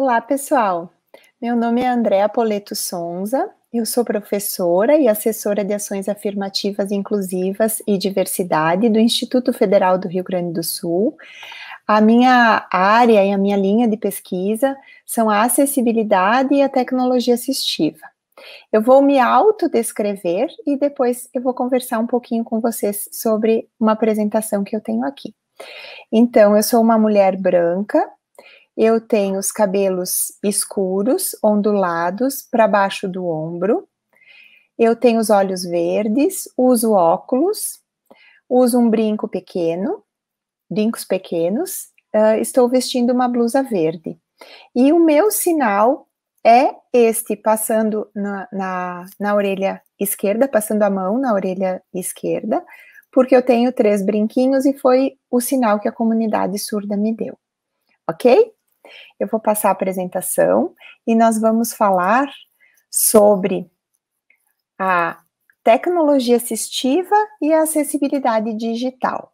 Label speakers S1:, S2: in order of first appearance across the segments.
S1: Olá, pessoal. Meu nome é Andréa Poleto Sonza. Eu sou professora e assessora de ações afirmativas inclusivas e diversidade do Instituto Federal do Rio Grande do Sul. A minha área e a minha linha de pesquisa são a acessibilidade e a tecnologia assistiva. Eu vou me autodescrever e depois eu vou conversar um pouquinho com vocês sobre uma apresentação que eu tenho aqui. Então, eu sou uma mulher branca, eu tenho os cabelos escuros, ondulados para baixo do ombro. Eu tenho os olhos verdes, uso óculos, uso um brinco pequeno, brincos pequenos. Uh, estou vestindo uma blusa verde. E o meu sinal é este, passando na, na, na, orelha esquerda, passando a mão na orelha esquerda, porque eu tenho três brinquinhos e foi o sinal que a comunidade surda me deu. Ok? Eu vou passar a apresentação e nós vamos falar sobre a tecnologia assistiva e a acessibilidade digital.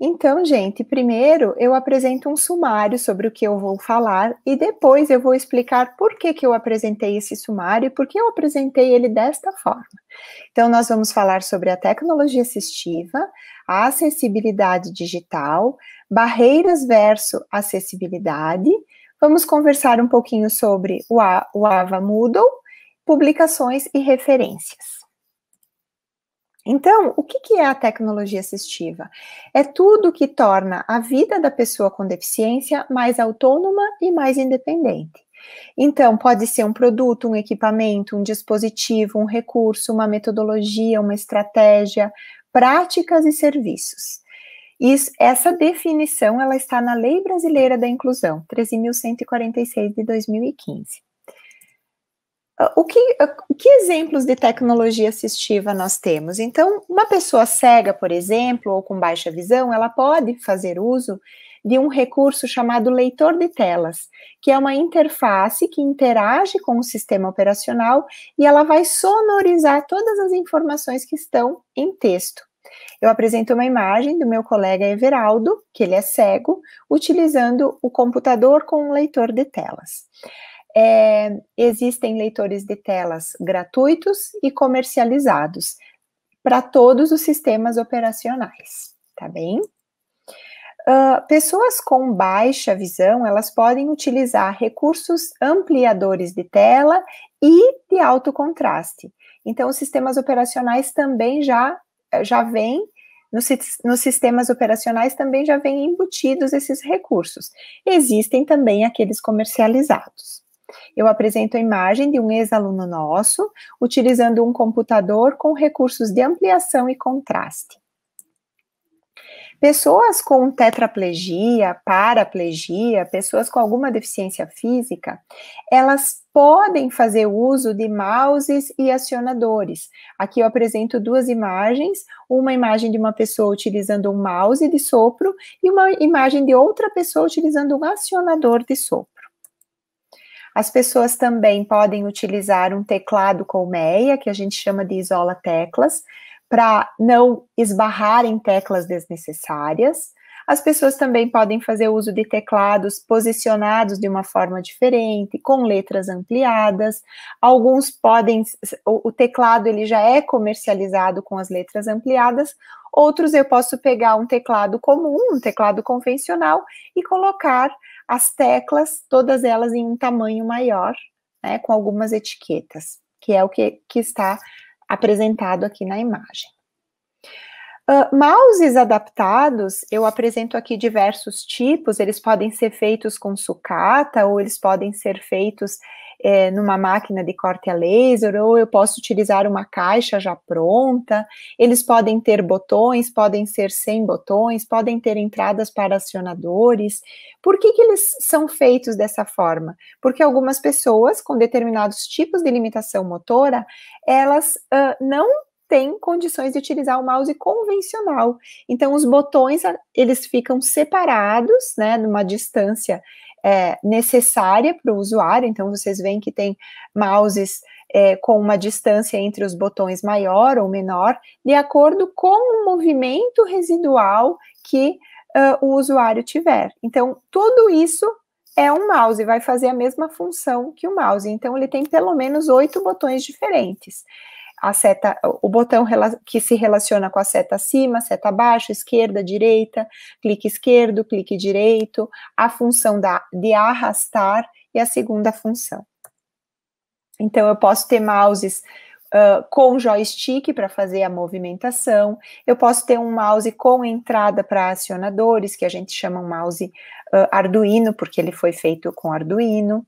S1: Então, gente, primeiro eu apresento um sumário sobre o que eu vou falar e depois eu vou explicar por que, que eu apresentei esse sumário e por que eu apresentei ele desta forma. Então, nós vamos falar sobre a tecnologia assistiva, a acessibilidade digital, barreiras versus acessibilidade. Vamos conversar um pouquinho sobre o, a, o AVA Moodle, publicações e referências. Então, o que é a tecnologia assistiva? É tudo que torna a vida da pessoa com deficiência mais autônoma e mais independente. Então, pode ser um produto, um equipamento, um dispositivo, um recurso, uma metodologia, uma estratégia, práticas e serviços. essa definição ela está na Lei Brasileira da Inclusão, 13.146 de 2015. Ah, o que, ah, que, exemplos de tecnologia assistiva nós temos? Então, uma pessoa cega, por exemplo, ou com baixa visão, ela pode fazer uso de um recurso chamado leitor de telas, que é uma interface que interage com o sistema operacional e ela vai sonorizar todas as informações que estão em texto. Eu apresento uma imagem do meu colega Everaldo, que ele é cego, utilizando o computador com um leitor de telas. É, existem leitores de telas gratuitos e comercializados para todos os sistemas operacionais, tá bem? Uh, pessoas com baixa visão, elas podem utilizar recursos ampliadores de tela e de alto contraste. Então, os sistemas operacionais também já eh, já vem nos, nos, sistemas operacionais também já vem embutidos esses recursos. Existem também aqueles comercializados. Eu apresento a imagem de um ex-aluno nosso utilizando um computador com recursos de ampliação e contraste. Pessoas com tetraplegia, paraplegia, pessoas com alguma deficiência física, elas podem fazer uso de mouses e acionadores. Aqui eu apresento duas imagens, uma imagem de uma pessoa utilizando um mouse de sopro e uma imagem de outra pessoa utilizando um acionador de sopro. As pessoas também podem utilizar um teclado colmeia, que a gente chama de isola teclas para não esbarrar em teclas desnecessárias. As pessoas também podem fazer uso de teclados posicionados de uma forma diferente, com letras ampliadas. Alguns podem, o teclado ele já é comercializado com as letras ampliadas. Outros eu posso pegar um teclado comum, um teclado convencional e colocar as teclas, todas elas em um tamanho maior, né, com algumas etiquetas, que é o que, que está apresentado aqui na imagem. Uh, mouses adaptados, eu apresento aqui diversos tipos, eles podem ser feitos com sucata ou eles podem ser feitos é, numa máquina de corte a laser, ou eu posso utilizar uma caixa já pronta. Eles podem ter botões, podem ser sem botões, podem ter entradas para acionadores. Por que, que eles são feitos dessa forma? Porque algumas pessoas com determinados tipos de limitação motora, elas uh, não têm condições de utilizar o mouse convencional. Então, os botões, eles ficam separados, né, numa distância é, necessária para o usuário, então vocês veem que tem mouses é, com uma distância entre os botões maior ou menor, de acordo com o movimento residual que uh, o usuário tiver. Então, tudo isso é um mouse, vai fazer a mesma função que o mouse. Então, ele tem pelo menos oito botões diferentes a seta, o botão que se relaciona com a seta acima, seta abaixo, esquerda, direita, clique esquerdo, clique direito, a função da, de arrastar e a segunda função. Então, eu posso ter mouses uh, com joystick para fazer a movimentação, eu posso ter um mouse com entrada para acionadores, que a gente chama um mouse uh, Arduino, porque ele foi feito com Arduino.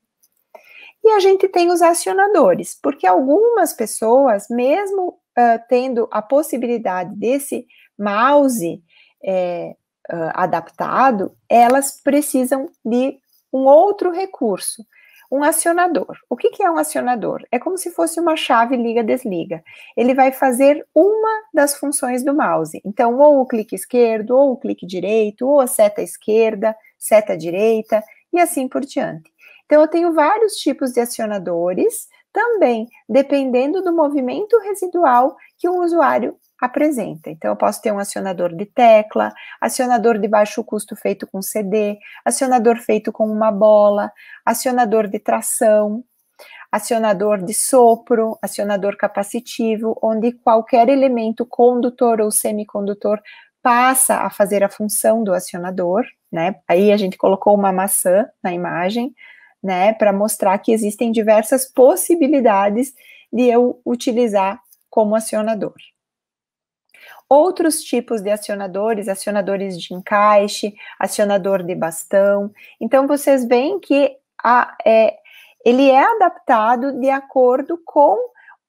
S1: E a gente tem os acionadores, porque algumas pessoas, mesmo uh, tendo a possibilidade desse mouse é, uh, adaptado, elas precisam de um outro recurso, um acionador. O que, que é um acionador? É como se fosse uma chave liga-desliga. Ele vai fazer uma das funções do mouse. Então, ou o clique esquerdo, ou o clique direito, ou a seta esquerda, seta direita, e assim por diante. Então, eu tenho vários tipos de acionadores, também dependendo do movimento residual que um usuário apresenta. Então, eu posso ter um acionador de tecla, acionador de baixo custo feito com CD, acionador feito com uma bola, acionador de tração, acionador de sopro, acionador capacitivo, onde qualquer elemento condutor ou semicondutor passa a fazer a função do acionador, né? Aí a gente colocou uma maçã na imagem, né, para mostrar que existem diversas possibilidades de eu utilizar como acionador. Outros tipos de acionadores, acionadores de encaixe, acionador de bastão. Então, vocês veem que a, é, ele é adaptado de acordo com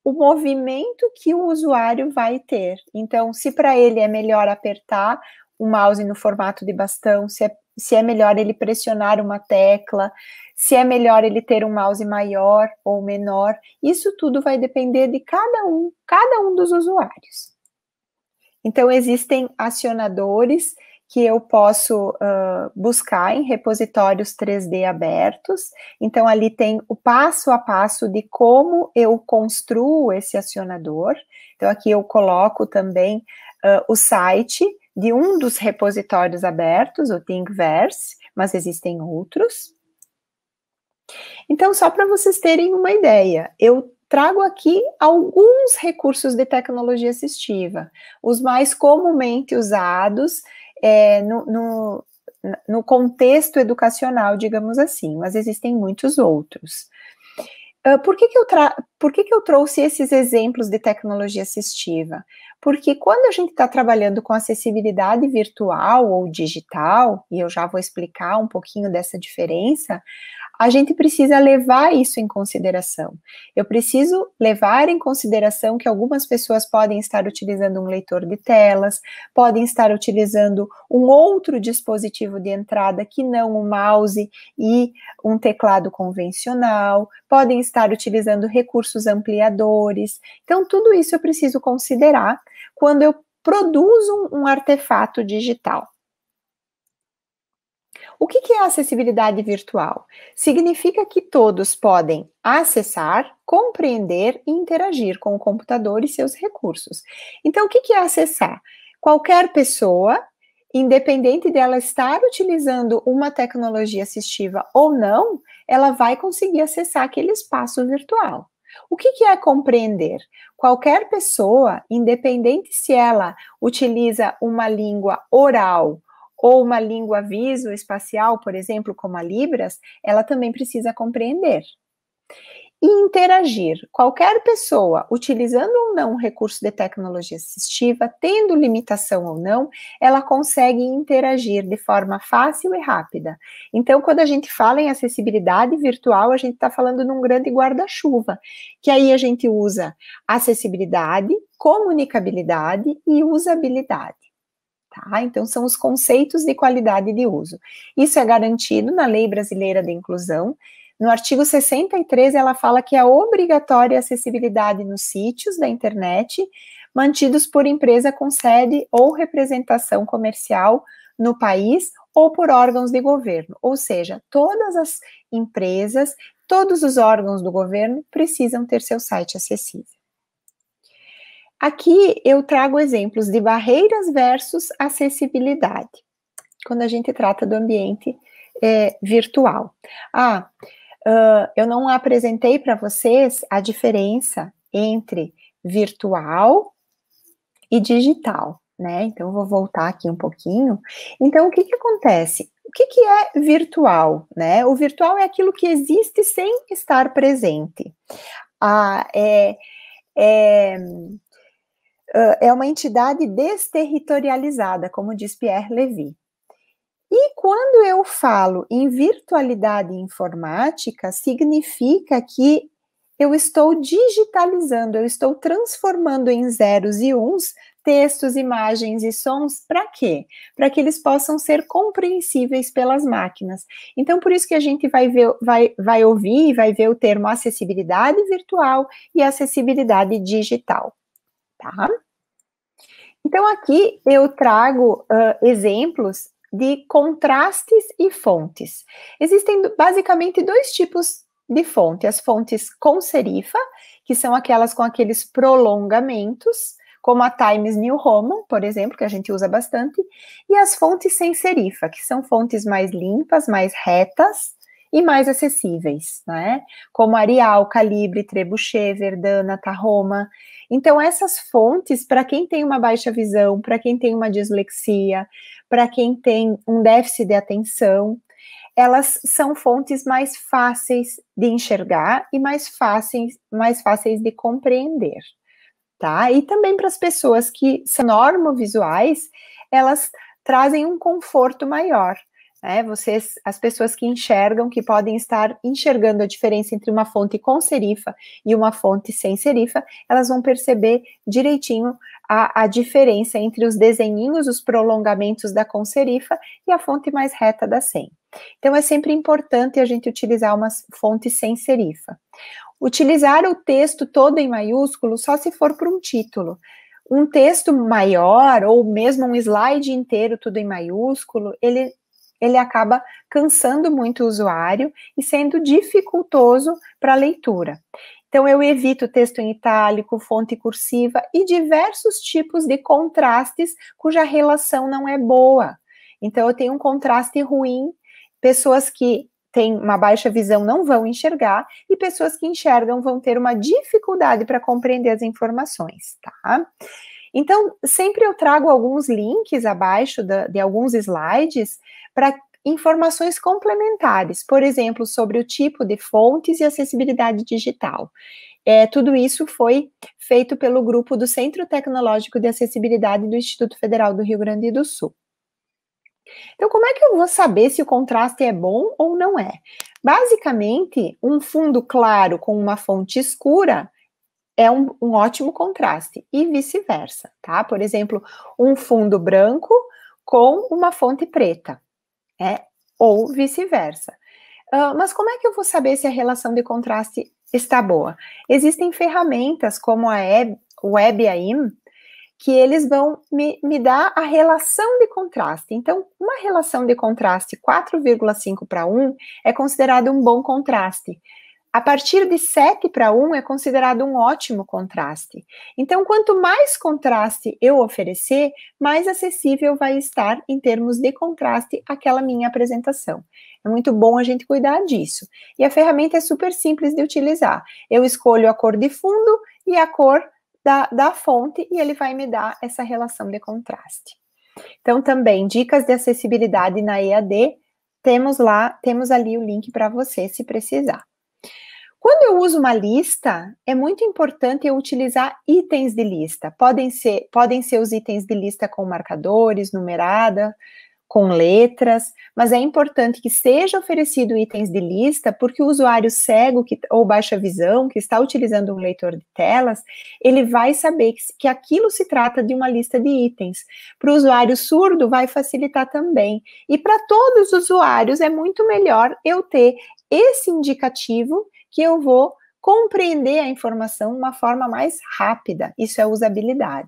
S1: o movimento que o usuário vai ter. Então, se para ele é melhor apertar o mouse no formato de bastão, se é se é melhor ele pressionar uma tecla, se é melhor ele ter um mouse maior ou menor. Isso tudo vai depender de cada um, cada um dos usuários. Então, existem acionadores que eu posso uh, buscar em repositórios 3D abertos. Então, ali tem o passo a passo de como eu construo esse acionador. Então, aqui eu coloco também uh, o site de um dos repositórios abertos, o Thingiverse, mas existem outros. Então, só para vocês terem uma ideia, eu trago aqui alguns recursos de tecnologia assistiva, os mais comumente usados é, no, no, no contexto educacional, digamos assim, mas existem muitos outros. Ah, por que, que, eu por que, que eu trouxe esses exemplos de tecnologia assistiva? Porque quando a gente está trabalhando com acessibilidade virtual ou digital, e eu já vou explicar um pouquinho dessa diferença, a gente precisa levar isso em consideração. Eu preciso levar em consideração que algumas pessoas podem estar utilizando um leitor de telas, podem estar utilizando um outro dispositivo de entrada que não o mouse e um teclado convencional, podem estar utilizando recursos ampliadores. Então, tudo isso eu preciso considerar quando eu produzo um, um artefato digital. O que é acessibilidade virtual? Significa que todos podem acessar, compreender e interagir com o computador e seus recursos. Então, o que é acessar? Qualquer pessoa, independente dela estar utilizando uma tecnologia assistiva ou não, ela vai conseguir acessar aquele espaço virtual. O que, que, é compreender? Qualquer pessoa, independente se ela utiliza uma língua oral ou uma língua viso espacial, por exemplo, como a Libras, ela também precisa compreender. E interagir. Qualquer pessoa, utilizando ou não um recurso de tecnologia assistiva, tendo limitação ou não, ela consegue interagir de forma fácil e rápida. Então, quando a gente fala em acessibilidade virtual, a gente está falando num grande guarda-chuva, que aí a gente usa acessibilidade, comunicabilidade e usabilidade. Tá? Então, são os conceitos de qualidade de uso. Isso é garantido na Lei Brasileira de Inclusão. No artigo 63, ela fala que é obrigatória a acessibilidade nos sítios da internet mantidos por empresa com sede ou representação comercial no país ou por órgãos de governo. Ou seja, todas as empresas, todos os órgãos do governo precisam ter seu site acessível. Aqui eu trago exemplos de barreiras versus acessibilidade, quando a gente trata do ambiente é, virtual. Ah, uh, eu não apresentei para vocês a diferença entre virtual e digital, né? Então, vou voltar aqui um pouquinho. Então, o que, que acontece? O que, que é virtual, né? O virtual é aquilo que existe sem estar presente. Ah, é, é ah, é uma entidade desterritorializada, como diz Pierre Levy. E quando eu falo em virtualidade informática, significa que eu estou digitalizando, eu estou transformando em zeros e uns textos, imagens e sons para quê? Para que eles possam ser compreensíveis pelas máquinas. Então, por isso que a gente vai ver, vai, vai ouvir e vai ver o termo acessibilidade virtual e acessibilidade digital tá? Então, aqui eu trago uh, exemplos de contrastes e fontes. Existem basicamente dois tipos de fonte: as fontes com serifa, que são aquelas com aqueles prolongamentos, como a Times New Roman, por exemplo, que a gente usa bastante, e as fontes sem serifa, que são fontes mais limpas, mais retas, e mais acessíveis, né? Como Arial, Calibre, Trebuchet, Verdana, Taroma. Então, essas fontes, para quem tem uma baixa visão, para quem tem uma dislexia, para quem tem um déficit de atenção, elas são fontes mais fáceis de enxergar e mais fáceis, mais fáceis de compreender, tá? E também para as pessoas que são normovisuais, elas trazem um conforto maior, né? Vocês, as pessoas que enxergam, que podem estar enxergando a diferença entre uma fonte com serifa e uma fonte sem serifa, elas vão perceber direitinho a, a diferença entre os desenhinhos, os prolongamentos da com serifa e a fonte mais reta da sem. Então é sempre importante a gente utilizar uma fonte sem serifa. Utilizar o texto todo em maiúsculo só se for para um título um texto maior ou mesmo um slide inteiro tudo em maiúsculo, ele ele acaba cansando muito o usuário e sendo dificultoso para a leitura. Então, eu evito texto em itálico, fonte cursiva e diversos tipos de contrastes cuja relação não é boa. Então, eu tenho um contraste ruim, pessoas que têm uma baixa visão não vão enxergar e pessoas que enxergam vão ter uma dificuldade para compreender as informações, tá? Então, sempre eu trago alguns links abaixo da, de alguns slides para informações complementares, por exemplo, sobre o tipo de fontes e acessibilidade digital. É, tudo isso foi feito pelo grupo do Centro Tecnológico de Acessibilidade do Instituto Federal do Rio Grande do Sul. Então, como é que eu vou saber se o contraste é bom ou não é? Basicamente, um fundo claro com uma fonte escura é um, um ótimo contraste e vice-versa, tá? Por exemplo, um fundo branco com uma fonte preta, é, ou vice-versa. Uh, mas como é que eu vou saber se a relação de contraste está boa? Existem ferramentas como a Web, WebAIM, que eles vão me, me dar a relação de contraste. Então, uma relação de contraste 4,5 para 1 é considerada um bom contraste. A partir de 7 para 1 é considerado um ótimo contraste. Então, quanto mais contraste eu oferecer, mais acessível vai estar em termos de contraste aquela minha apresentação. É muito bom a gente cuidar disso. E a ferramenta é super simples de utilizar. Eu escolho a cor de fundo e a cor da, da fonte, e ele vai me dar essa relação de contraste. Então, também dicas de acessibilidade na EAD, temos lá, temos ali o link para você se precisar. Quando eu uso uma lista, é muito importante eu utilizar itens de lista. Podem ser, podem ser os itens de lista com marcadores, numerada, com letras, mas é importante que seja oferecido itens de lista, porque o usuário cego que, ou baixa visão, que está utilizando um leitor de telas, ele vai saber que, que aquilo se trata de uma lista de itens. Para o usuário surdo, vai facilitar também. E para todos os usuários, é muito melhor eu ter esse indicativo que eu vou compreender a informação de uma forma mais rápida. Isso é usabilidade.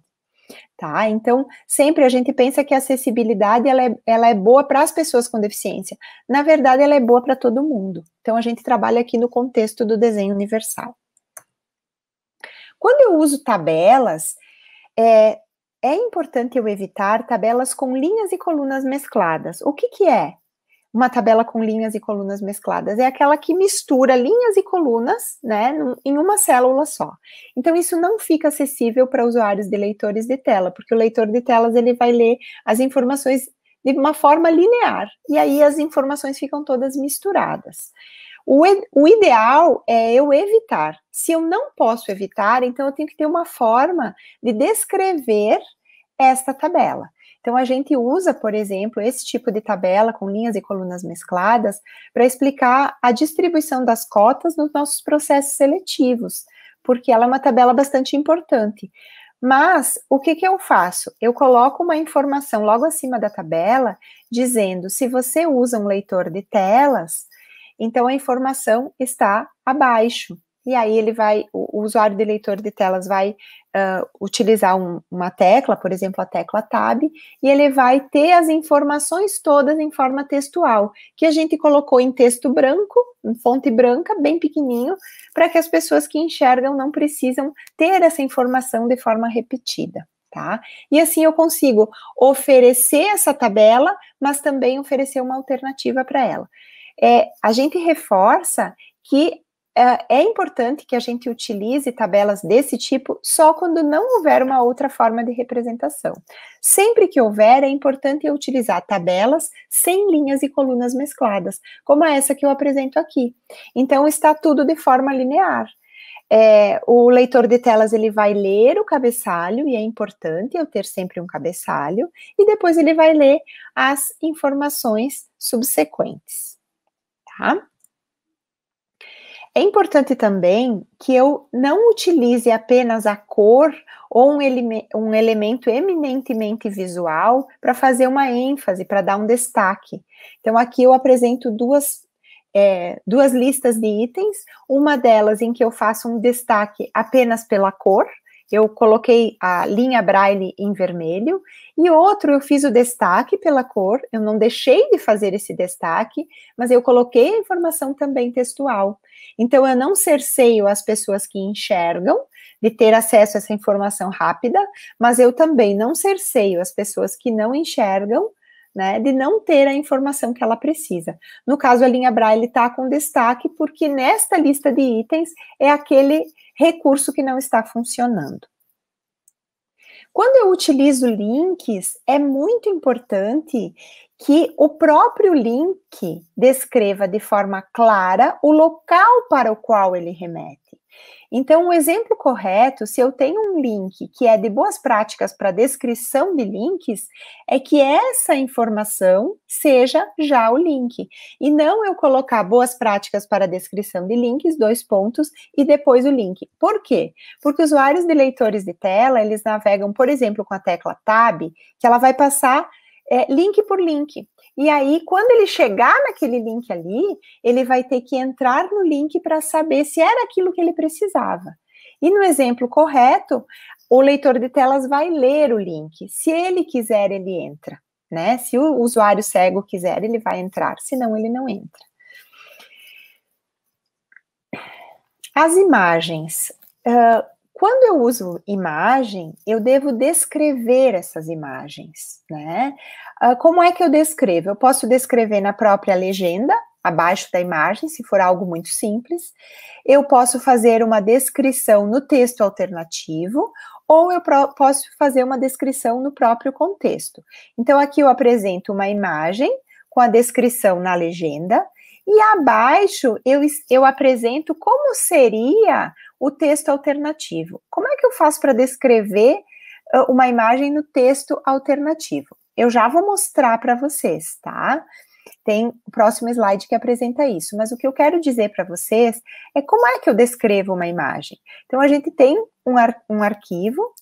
S1: Tá? Então, sempre a gente pensa que a acessibilidade ela é, ela é boa para as pessoas com deficiência. Na verdade, ela é boa para todo mundo. Então, a gente trabalha aqui no contexto do desenho universal. Quando eu uso tabelas, é, é importante eu evitar tabelas com linhas e colunas mescladas. O que, que é? uma tabela com linhas e colunas mescladas. É aquela que mistura linhas e colunas, né, em uma célula só. Então, isso não fica acessível para usuários de leitores de tela, porque o leitor de telas ele vai ler as informações de uma forma linear, e aí as informações ficam todas misturadas. O, o ideal é eu evitar. Se eu não posso evitar, então eu tenho que ter uma forma de descrever esta tabela. Então, a gente usa, por exemplo, esse tipo de tabela com linhas e colunas mescladas para explicar a distribuição das cotas nos nossos processos seletivos, porque ela é uma tabela bastante importante. Mas o que, que eu faço? Eu coloco uma informação logo acima da tabela dizendo se você usa um leitor de telas, então a informação está abaixo e aí ele vai, o, o usuário de leitor de telas vai uh, utilizar um, uma tecla, por exemplo, a tecla Tab, e ele vai ter as informações todas em forma textual, que a gente colocou em texto branco, em fonte branca, bem pequenininho, para que as pessoas que enxergam não precisam ter essa informação de forma repetida. Tá? E assim eu consigo oferecer essa tabela, mas também oferecer uma alternativa para ela. É, a gente reforça que é, é, importante que a gente utilize tabelas desse tipo só quando não houver uma outra forma de representação. Sempre que houver, é importante utilizar tabelas sem linhas e colunas mescladas, como essa que eu apresento aqui. Então, está tudo de forma linear. É, o leitor de telas ele vai ler o cabeçalho e é importante eu ter sempre um cabeçalho e depois ele vai ler as informações subsequentes, tá? É importante também que eu não utilize apenas a cor ou um, eleme um elemento eminentemente visual para fazer uma ênfase, para dar um destaque. Então, aqui eu apresento duas, é, duas listas de itens, uma delas em que eu faço um destaque apenas pela cor, eu coloquei a linha braille em vermelho, e outro eu fiz o destaque pela cor, eu não deixei de fazer esse destaque, mas eu coloquei a informação também textual. Então eu não cerceio as pessoas que enxergam de ter acesso a essa informação rápida, mas eu também não cerceio as pessoas que não enxergam né, de não ter a informação que ela precisa. No caso, a linha Braille está com destaque, porque nesta lista de itens é aquele recurso que não está funcionando. Quando eu utilizo links, é muito importante que o próprio link descreva de forma clara o local para o qual ele remete. Então, o um exemplo correto, se eu tenho um link que é de boas práticas para descrição de links, é que essa informação seja já o link. E não eu colocar boas práticas para descrição de links, dois pontos, e depois o link. Por quê? Porque usuários de leitores de tela, eles navegam, por exemplo, com a tecla Tab, que ela vai passar é, link por link. E aí, quando ele chegar naquele link ali, ele vai ter que entrar no link para saber se era aquilo que ele precisava. E no exemplo correto, o leitor de telas vai ler o link. Se ele quiser, ele entra. Né? Se o usuário cego quiser, ele vai entrar, senão ele não entra. As imagens. Uh, quando eu uso imagem, eu devo descrever essas imagens, né? Uh, como é que eu descrevo? Eu posso descrever na própria legenda, abaixo da imagem, se for algo muito simples. Eu posso fazer uma descrição no texto alternativo, ou eu posso fazer uma descrição no próprio contexto. Então, aqui eu apresento uma imagem com a descrição na legenda, e abaixo eu, eu apresento como seria o texto alternativo. Como é que eu faço para descrever ah, uma imagem no texto alternativo? Eu já vou mostrar para vocês, tá? Tem o próximo slide que apresenta isso, mas o que eu quero dizer para vocês é como é que eu descrevo uma imagem. Então, a gente tem um, ar, um arquivo,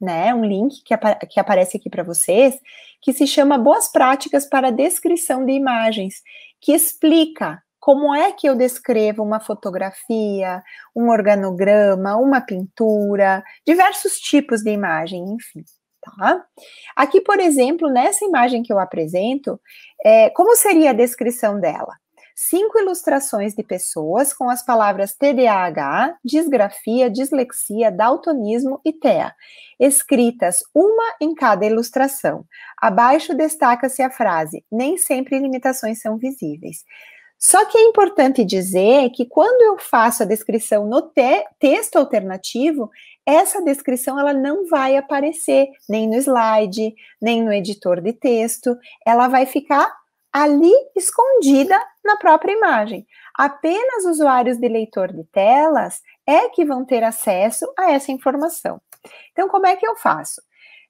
S1: né, um link que, apa que aparece aqui para vocês, que se chama Boas Práticas para Descrição de Imagens, que explica como é que eu descrevo uma fotografia, um organograma, uma pintura, diversos tipos de imagem, enfim. Tá? Aqui, por exemplo, nessa imagem que eu apresento, é, como seria a descrição dela? Cinco ilustrações de pessoas com as palavras TDAH, disgrafia, dislexia, daltonismo e TEA, escritas uma em cada ilustração. Abaixo destaca-se a frase: nem sempre limitações são visíveis. Só que é importante dizer que quando eu faço a descrição no te texto alternativo, essa descrição ela não vai aparecer nem no slide, nem no editor de texto, ela vai ficar ali escondida na própria imagem. Apenas usuários de leitor de telas é que vão ter acesso a essa informação. Então, como é que eu faço?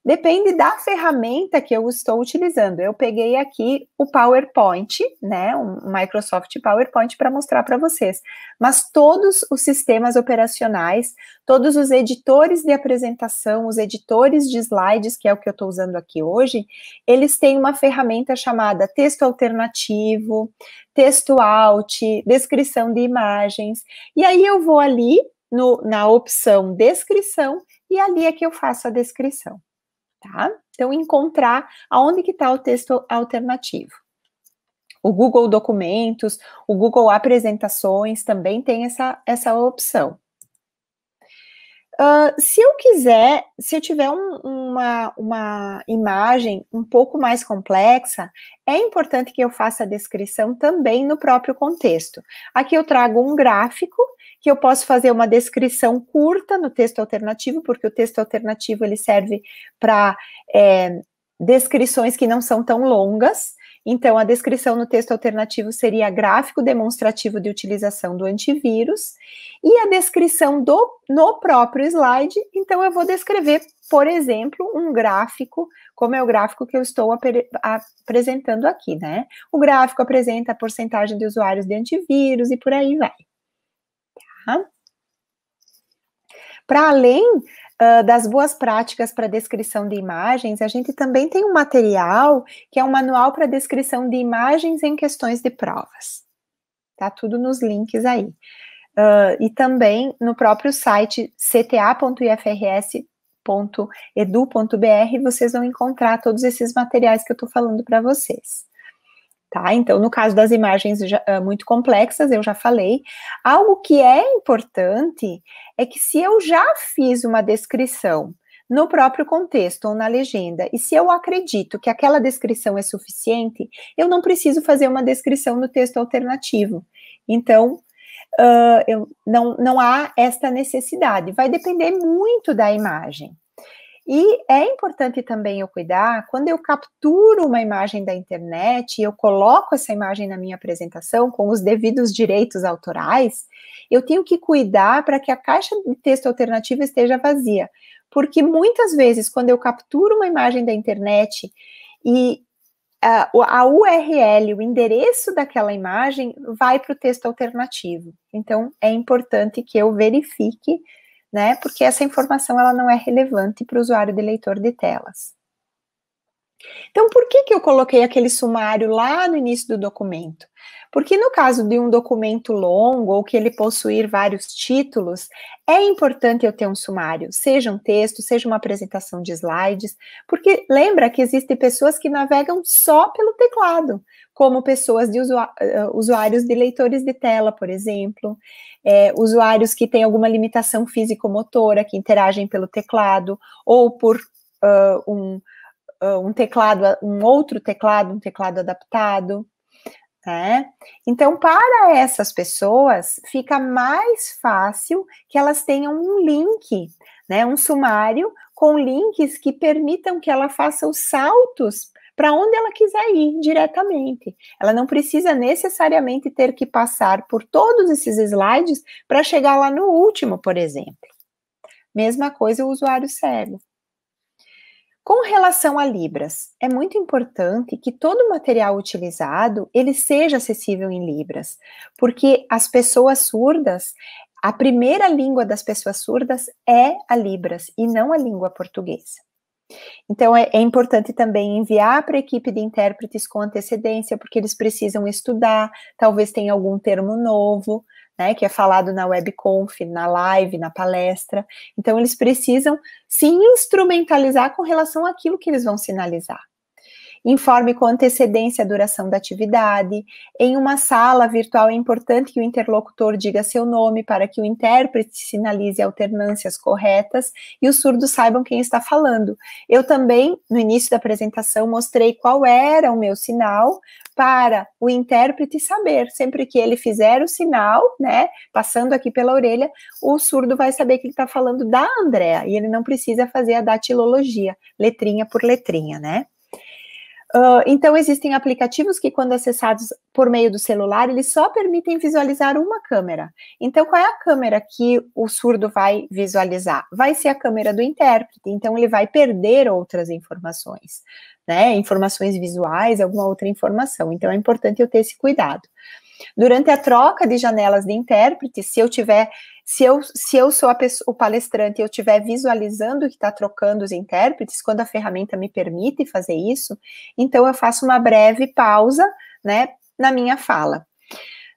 S1: Depende da ferramenta que eu estou utilizando. Eu peguei aqui o PowerPoint, né, um Microsoft PowerPoint para mostrar para vocês. Mas todos os sistemas operacionais, todos os editores de apresentação, os editores de slides, que é o que eu estou usando aqui hoje, eles têm uma ferramenta chamada texto alternativo, texto alt, descrição de imagens. E aí eu vou ali no, na opção descrição e ali é que eu faço a descrição tá? Então, encontrar aonde que está o texto alternativo. O Google Documentos, o Google Apresentações também tem essa, essa opção. Uh, se eu quiser, se eu tiver um, uma, uma imagem um pouco mais complexa, é importante que eu faça a descrição também no próprio contexto. Aqui eu trago um gráfico que eu posso fazer uma descrição curta no texto alternativo, porque o texto alternativo ele serve para é, descrições que não são tão longas. Então, a descrição no texto alternativo seria gráfico demonstrativo de utilização do antivírus e a descrição do no próprio slide. Então, eu vou descrever, por exemplo, um gráfico, como é o gráfico que eu estou apresentando aqui, né? O gráfico apresenta a porcentagem de usuários de antivírus e por aí vai. Para além uh, das boas práticas para descrição de imagens, a gente também tem um material que é um manual para descrição de imagens em questões de provas. Tá tudo nos links aí. Uh, e também no próprio site cta.ifrs.edu.br vocês vão encontrar todos esses materiais que eu estou falando para vocês. Tá? Então, no caso das imagens já, ah, muito complexas, eu já falei. Algo que é importante é que se eu já fiz uma descrição no próprio contexto ou na legenda, e se eu acredito que aquela descrição é suficiente, eu não preciso fazer uma descrição no texto alternativo. Então, uh, eu, não, não há esta necessidade. Vai depender muito da imagem, e é importante também eu cuidar quando eu capturo uma imagem da internet e eu coloco essa imagem na minha apresentação com os devidos direitos autorais, eu tenho que cuidar para que a caixa de texto alternativa esteja vazia. Porque muitas vezes, quando eu capturo uma imagem da internet e uh, a URL, o endereço daquela imagem, vai para o texto alternativo. Então, é importante que eu verifique né? Porque essa informação ela não é relevante para o usuário de leitor de telas. Então, por que, que eu coloquei aquele sumário lá no início do documento? Porque no caso de um documento longo ou que ele possuir vários títulos, é importante eu ter um sumário, seja um texto, seja uma apresentação de slides, porque lembra que existem pessoas que navegam só pelo teclado, como pessoas de usu eh, usuários de leitores de tela, por exemplo, é, usuários que têm alguma limitação físico-motora, que interagem pelo teclado, ou por uh, um, uh, um teclado, um outro teclado, um teclado adaptado. Né? Então, para essas pessoas, fica mais fácil que elas tenham um link, né, um sumário com links que permitam que ela faça os saltos para onde ela quiser ir diretamente. Ela não precisa necessariamente ter que passar por todos esses slides para chegar lá no último, por exemplo. Mesma coisa o usuário cego. Com relação a libras, é muito importante que todo o material utilizado ele seja acessível em libras, porque as pessoas surdas, a primeira língua das pessoas surdas é a libras e não a língua portuguesa. Então, é, é, importante também enviar para a equipe de intérpretes com antecedência, porque eles precisam estudar, talvez tenha algum termo novo, né, que é falado na webconf, na live, na palestra. Então, eles precisam se instrumentalizar com relação àquilo que eles vão sinalizar informe com antecedência a duração da atividade. Em uma sala virtual é importante que o interlocutor diga seu nome para que o intérprete sinalize alternâncias corretas e os surdos saibam quem está falando. Eu também, no início da apresentação, mostrei qual era o meu sinal para o intérprete saber. Sempre que ele fizer o sinal, né, passando aqui pela orelha, o surdo vai saber que ele está falando da Andréa e ele não precisa fazer a datilologia, letrinha por letrinha, né? Uh, então, existem aplicativos que, quando acessados por meio do celular, eles só permitem visualizar uma câmera. Então, qual é a câmera que o surdo vai visualizar? Vai ser a câmera do intérprete, então ele vai perder outras informações, né? Informações visuais, alguma outra informação. Então, é importante eu ter esse cuidado. Durante a troca de janelas de intérprete, se eu tiver se eu, se eu sou pessoa, o palestrante e eu estiver visualizando que está trocando os intérpretes, quando a ferramenta me permite fazer isso, então eu faço uma breve pausa, né, na minha fala.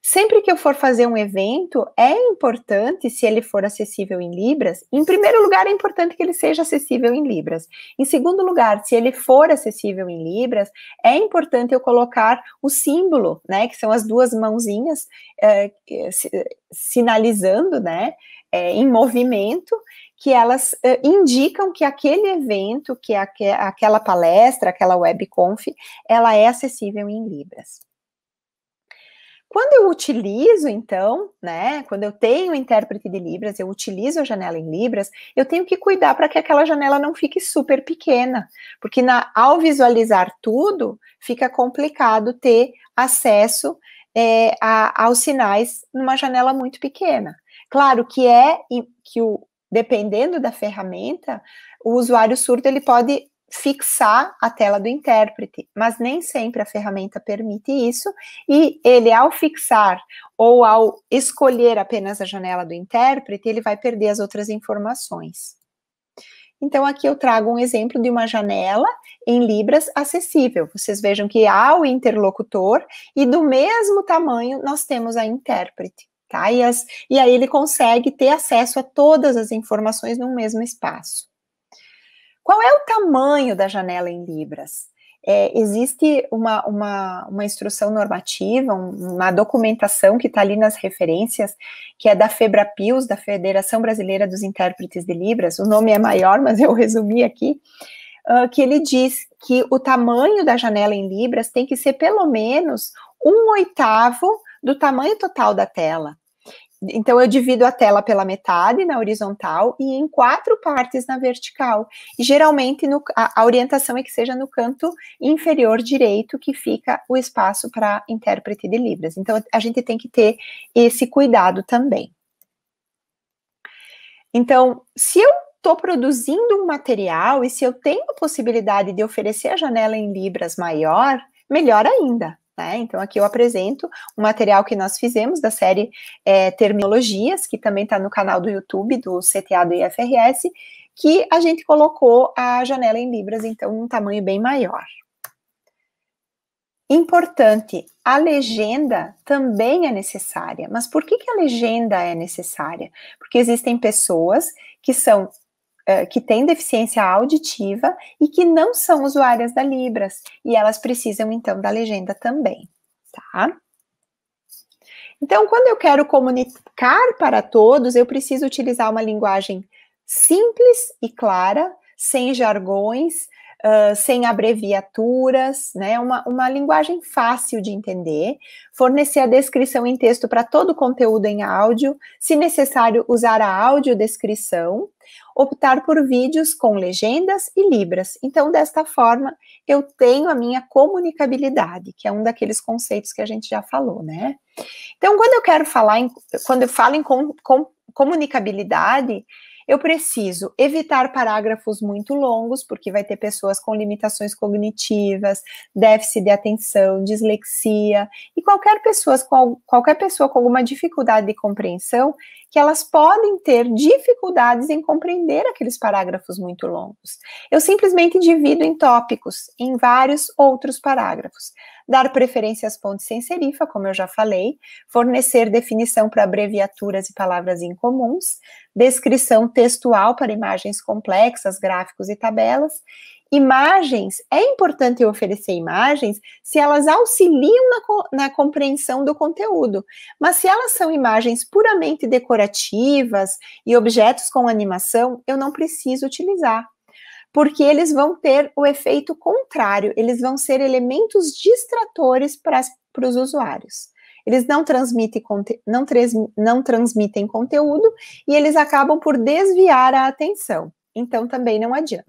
S1: Sempre que eu for fazer um evento, é importante, se ele for acessível em Libras, em primeiro lugar, é importante que ele seja acessível em Libras. Em segundo lugar, se ele for acessível em Libras, é importante eu colocar o símbolo, né, que são as duas mãozinhas eh, sinalizando, né, eh, em movimento, que elas eh, indicam que aquele evento, que aqu aquela palestra, aquela webconf, ela é acessível em Libras. Quando eu utilizo, então, né, quando eu tenho um intérprete de Libras, eu utilizo a janela em Libras, eu tenho que cuidar para que aquela janela não fique super pequena, porque na, ao visualizar tudo, fica complicado ter acesso é, a, aos sinais numa janela muito pequena. Claro que é que o, dependendo da ferramenta, o usuário surdo ele pode fixar a tela do intérprete, mas nem sempre a ferramenta permite isso, e ele, ao fixar ou ao escolher apenas a janela do intérprete, ele vai perder as outras informações. Então, aqui eu trago um exemplo de uma janela em libras acessível. Vocês vejam que há o interlocutor e do mesmo tamanho nós temos a intérprete, tá? E, as, e aí ele consegue ter acesso a todas as informações no mesmo espaço. Qual é o tamanho da janela em libras? É, existe uma, uma, uma, instrução normativa, uma documentação que está ali nas referências, que é da FEBRAPILS, da Federação Brasileira dos Intérpretes de Libras, o nome é maior, mas eu resumi aqui, uh, que ele diz que o tamanho da janela em libras tem que ser pelo menos um oitavo do tamanho total da tela. Então, eu divido a tela pela metade na horizontal e em quatro partes na vertical. E geralmente no, a, a, orientação é que seja no canto inferior direito que fica o espaço para intérprete de Libras. Então, a gente tem que ter esse cuidado também. Então, se eu estou produzindo um material e se eu tenho a possibilidade de oferecer a janela em Libras maior, melhor ainda, né? Então, aqui eu apresento um material que nós fizemos da série é, Terminologias, que também está no canal do YouTube do CTA do IFRS, que a gente colocou a janela em libras, então, um tamanho bem maior. Importante, a legenda também é necessária. Mas por que, que a legenda é necessária? Porque existem pessoas que são eh, que têm deficiência auditiva e que não são usuárias da Libras, e elas precisam então da legenda também, tá? Então, quando eu quero comunicar para todos, eu preciso utilizar uma linguagem simples e clara, sem jargões, uh, sem abreviaturas, né? Uma, uma linguagem fácil de entender, fornecer a descrição em texto para todo o conteúdo em áudio, se necessário, usar a audiodescrição, optar por vídeos com legendas e libras. Então, desta forma, eu tenho a minha comunicabilidade, que é um daqueles conceitos que a gente já falou, né? Então, quando eu quero falar, em, quando eu falo em com, com, comunicabilidade, eu preciso evitar parágrafos muito longos, porque vai ter pessoas com limitações cognitivas, déficit de atenção, dislexia e qualquer pessoa com, qualquer pessoa com alguma dificuldade de compreensão, que elas podem ter dificuldades em compreender aqueles parágrafos muito longos. Eu simplesmente divido em tópicos, em vários outros parágrafos dar preferência às pontes sem serifa, como eu já falei, fornecer definição para abreviaturas e palavras incomuns, descrição textual para imagens complexas, gráficos e tabelas. Imagens, é importante eu oferecer imagens se elas auxiliam na, na compreensão do conteúdo, mas se elas são imagens puramente decorativas e objetos com animação, eu não preciso utilizar porque eles vão ter o efeito contrário, eles vão ser elementos distratores para, os usuários. Eles não transmitem, não, não transmitem conteúdo e eles acabam por desviar a atenção. Então, também não adianta.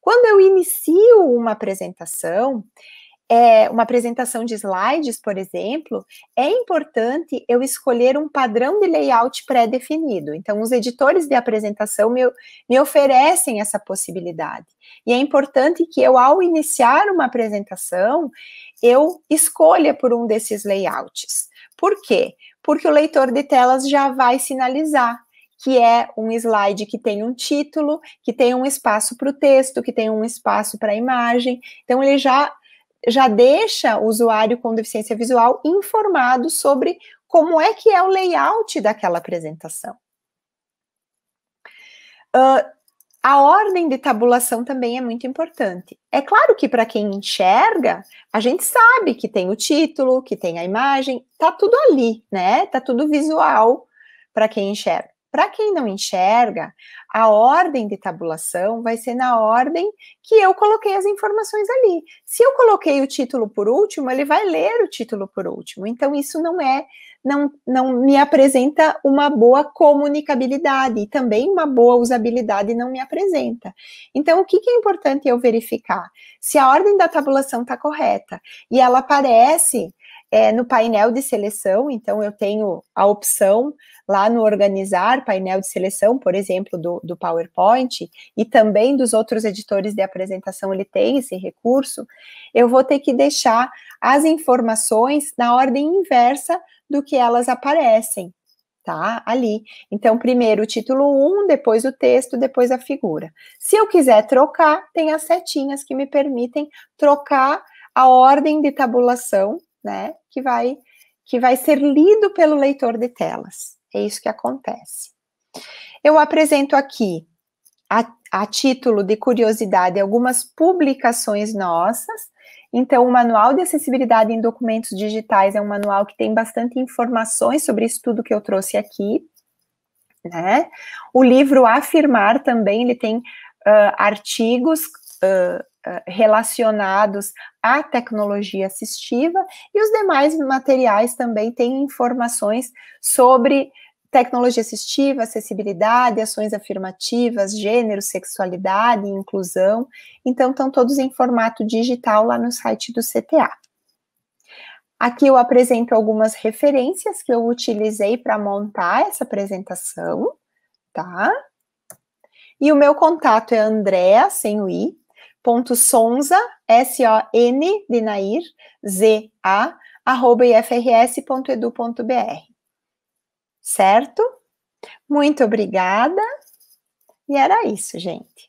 S1: Quando eu inicio uma apresentação, é, uma apresentação de slides, por exemplo, é importante eu escolher um padrão de layout pré-definido. Então, os editores de apresentação me, me oferecem essa possibilidade. E é importante que eu, ao iniciar uma apresentação, eu escolha por um desses layouts. Por quê? Porque o leitor de telas já vai sinalizar que é um slide que tem um título, que tem um espaço para o texto, que tem um espaço para a imagem. Então, ele já já deixa o usuário com deficiência visual informado sobre como é que é o layout daquela apresentação. Uh, a ordem de tabulação também é muito importante. É claro que para quem enxerga, a gente sabe que tem o título, que tem a imagem, tá tudo ali, né? Tá tudo visual para quem enxerga. Para quem não enxerga, a ordem de tabulação vai ser na ordem que eu coloquei as informações ali. Se eu coloquei o título por último, ele vai ler o título por último. Então isso não é não, não me apresenta uma boa comunicabilidade e também uma boa usabilidade não me apresenta. Então, o que, que é importante eu verificar? Se a ordem da tabulação está correta e ela aparece é, no painel de seleção, então eu tenho a opção lá no organizar painel de seleção, por exemplo, do, do PowerPoint, e também dos outros editores de apresentação, ele tem esse recurso, eu vou ter que deixar as informações na ordem inversa do que elas aparecem, tá? Ali. Então, primeiro o título 1, um, depois o texto, depois a figura. Se eu quiser trocar, tem as setinhas que me permitem trocar a ordem de tabulação né? Que vai que vai ser lido pelo leitor de telas. É isso que acontece. Eu apresento aqui a, a título de curiosidade algumas publicações nossas. Então, o Manual de Acessibilidade em Documentos Digitais é um manual que tem bastante informações sobre isso tudo que eu trouxe aqui. Né? O livro Afirmar também, ele tem uh, artigos uh, ah, relacionados à tecnologia assistiva e os demais materiais também têm informações sobre tecnologia assistiva, acessibilidade, ações afirmativas, gênero, sexualidade, inclusão. Então, estão todos em formato digital lá no site do CTA. Aqui eu apresento algumas referências que eu utilizei para montar essa apresentação, tá? E o meu contato é Andrea, sem o i, Sonza, S-O-N de Nair, Z-A, arroba ifrs.edu.br. Certo? Muito obrigada. E era isso, gente.